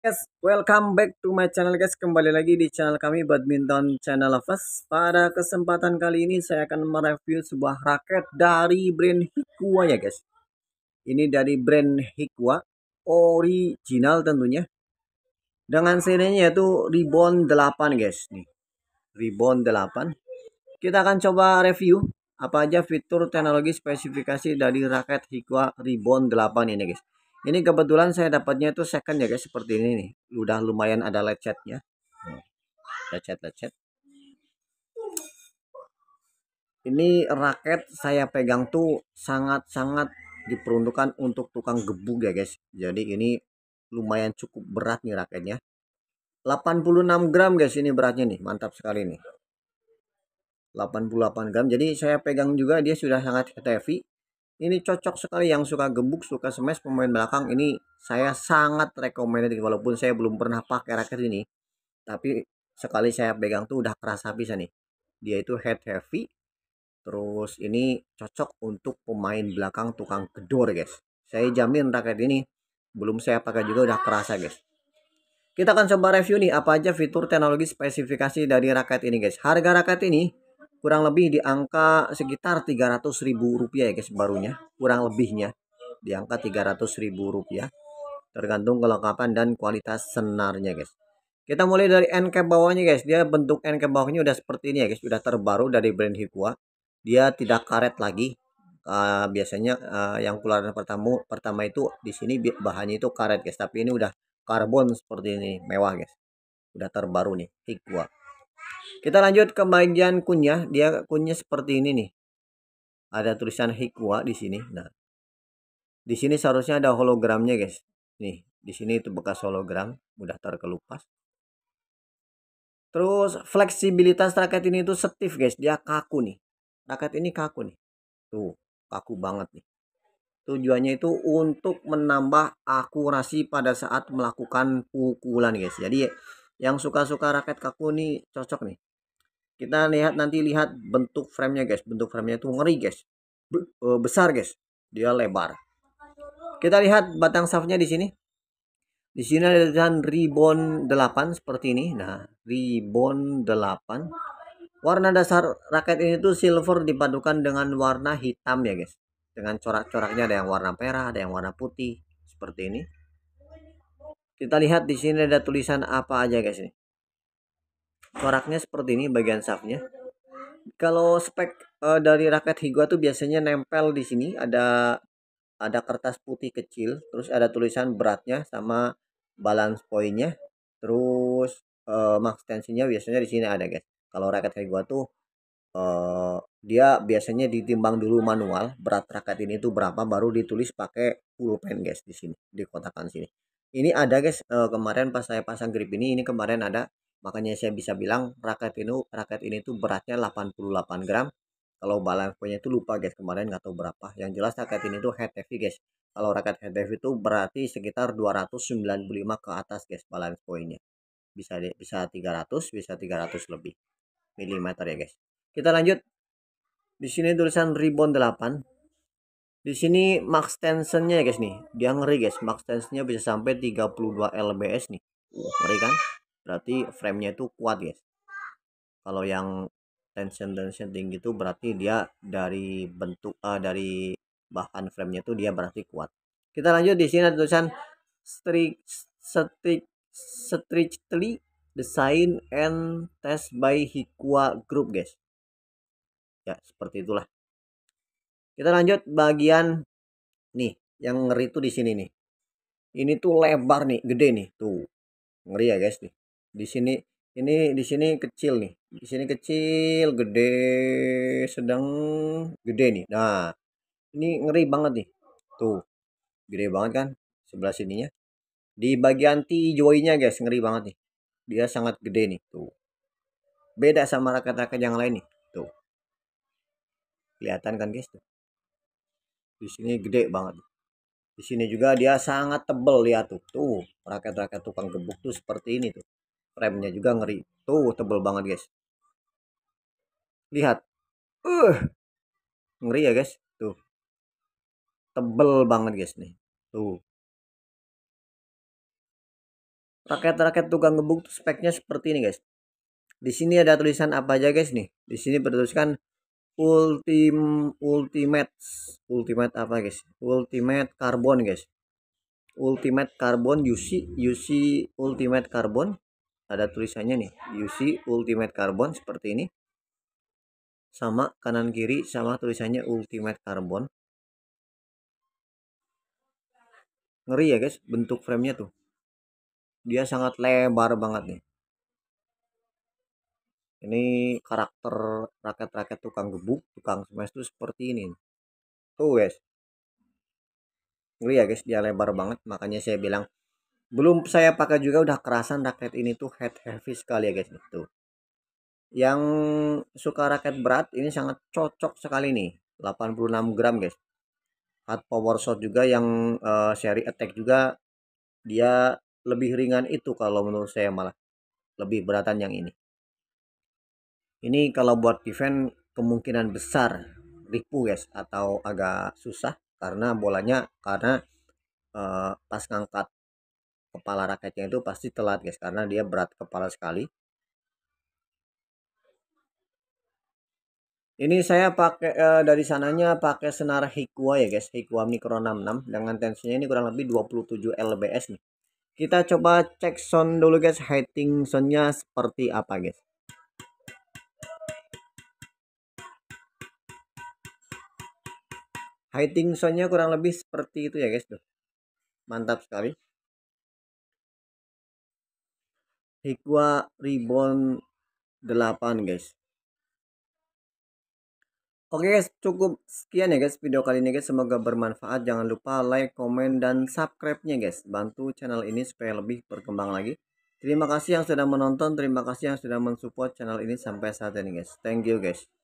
Guys, welcome back to my channel guys. Kembali lagi di channel kami Badminton Channel Lovers. Pada kesempatan kali ini saya akan mereview sebuah raket dari brand Hikua ya guys. Ini dari brand Hikua, original tentunya. Dengan serinya yaitu Ribbon 8 guys nih. Ribbon 8. Kita akan coba review apa aja fitur teknologi spesifikasi dari raket Hikua Ribbon 8 ini guys. Ini kebetulan saya dapatnya itu second ya guys seperti ini nih. Udah lumayan ada lecetnya. Lecet-lecet. Ini raket saya pegang tuh sangat-sangat diperuntukkan untuk tukang gebuk ya guys. Jadi ini lumayan cukup berat nih raketnya. 86 gram guys ini beratnya nih. Mantap sekali nih. 88 gram. Jadi saya pegang juga dia sudah sangat heavy ini cocok sekali yang suka gembuk suka smash pemain belakang ini saya sangat recommended walaupun saya belum pernah pakai raket ini tapi sekali saya pegang tuh udah kerasa bisa nih dia itu head heavy terus ini cocok untuk pemain belakang tukang gedor guys saya jamin raket ini belum saya pakai juga udah kerasa guys kita akan coba review nih apa aja fitur teknologi spesifikasi dari raket ini guys harga raket ini kurang lebih di angka sekitar 300 ribu rupiah ya guys barunya kurang lebihnya di angka 300 ribu rupiah tergantung kelengkapan dan kualitas senarnya guys kita mulai dari end cap bawahnya guys dia bentuk end cap bawahnya udah seperti ini ya guys sudah terbaru dari brand Hikua dia tidak karet lagi uh, biasanya uh, yang keluaran pertama pertama itu di sini bahannya itu karet guys tapi ini udah karbon seperti ini mewah guys udah terbaru nih Hikua kita lanjut ke bagian kunyah. Dia kunyah seperti ini nih. Ada tulisan hikwa di sini. Nah, di sini seharusnya ada hologramnya guys. Nih, di sini itu bekas hologram, mudah terkelupas. Terus fleksibilitas raket ini itu setif guys, dia kaku nih. Raket ini kaku nih. Tuh, kaku banget nih. Tujuannya itu untuk menambah akurasi pada saat melakukan pukulan guys. Jadi yang suka-suka raket kaku nih cocok nih kita lihat nanti lihat bentuk framenya guys bentuk framenya itu ngeri guys Be e, besar guys dia lebar kita lihat batang shaftnya di sini di sini ada tulisan ribbon 8 seperti ini nah ribbon 8 warna dasar raket ini tuh silver dipadukan dengan warna hitam ya guys dengan corak-coraknya ada yang warna merah ada yang warna putih seperti ini kita lihat di sini ada tulisan apa aja guys ini. Koraknya seperti ini bagian shaftnya Kalau spek uh, dari raket Higua tuh biasanya nempel di sini ada ada kertas putih kecil, terus ada tulisan beratnya sama balance poinnya, terus uh, max tensinya biasanya di sini ada guys. Kalau raket Higua tuh uh, dia biasanya ditimbang dulu manual berat raket ini tuh berapa baru ditulis pakai pulpen guys di sini di kotakan sini. Ini ada guys, kemarin pas saya pasang grip ini, ini kemarin ada. Makanya saya bisa bilang raket ini raket ini tuh beratnya 88 gram. Kalau balance point-nya itu lupa guys, kemarin nggak tahu berapa. Yang jelas raket ini tuh head heavy guys. Kalau raket head heavy itu berarti sekitar 295 ke atas guys balance point Bisa bisa 300, bisa 300 lebih milimeter ya guys. Kita lanjut. Di sini tulisan ribbon 8. Di sini max tensionnya ya guys nih. Dia ngeri guys. Max tensionnya bisa sampai 32 lbs nih. Uh, ngeri kan? Berarti framenya itu kuat guys. Kalau yang tension tension tinggi itu berarti dia dari bentuk uh, dari bahan framenya itu dia berarti kuat. Kita lanjut di sini ada tulisan strict strict strictly design and test by Hikwa Group guys. Ya, seperti itulah kita lanjut bagian nih yang ngeri tuh di sini nih. Ini tuh lebar nih, gede nih. Tuh. Ngeri ya guys nih. Di sini ini di sini kecil nih. Di sini kecil, gede, sedang, gede nih. Nah, ini ngeri banget nih. Tuh. Gede banget kan sebelah sininya. Di bagian T joinnya guys, ngeri banget nih. Dia sangat gede nih. Tuh. Beda sama rakyat rakyat yang lain nih. Tuh. Kelihatan kan guys tuh di sini gede banget di sini juga dia sangat tebel lihat tuh tuh raket-raket tukang gebuk tuh seperti ini tuh remnya juga ngeri tuh tebel banget guys lihat uh ngeri ya guys tuh tebel banget guys nih tuh raket-raket tukang gebuk tuh speknya seperti ini guys di sini ada tulisan apa aja guys nih di sini bertuliskan ultim ultimate ultimate apa guys ultimate carbon guys ultimate carbon UC UC ultimate carbon ada tulisannya nih UC ultimate carbon seperti ini sama kanan kiri sama tulisannya ultimate carbon ngeri ya guys bentuk framenya tuh dia sangat lebar banget nih ini karakter rakyat-rakyat tukang gebuk tukang smash itu seperti ini tuh guys ini ya guys dia lebar banget makanya saya bilang belum saya pakai juga udah kerasan raket ini tuh head heavy sekali ya guys itu yang suka raket berat ini sangat cocok sekali nih 86 gram guys hard power shot juga yang uh, seri attack juga dia lebih ringan itu kalau menurut saya malah lebih beratan yang ini ini kalau buat event kemungkinan besar request atau agak susah karena bolanya karena uh, pas ngangkat kepala raketnya itu pasti telat guys karena dia berat kepala sekali ini saya pakai uh, dari sananya pakai senar Hikua ya guys Hikua Micro 66 dengan tensinya ini kurang lebih 27 lbs nih kita coba cek sound dulu guys, heighting soundnya seperti apa guys. Hiding soundnya kurang lebih seperti itu ya guys tuh. Mantap sekali. Hikwa Ribbon 8 guys. Oke guys, cukup sekian ya guys video kali ini guys. Semoga bermanfaat. Jangan lupa like, komen, dan subscribe-nya guys. Bantu channel ini supaya lebih berkembang lagi. Terima kasih yang sudah menonton. Terima kasih yang sudah mensupport channel ini sampai saat ini guys. Thank you guys.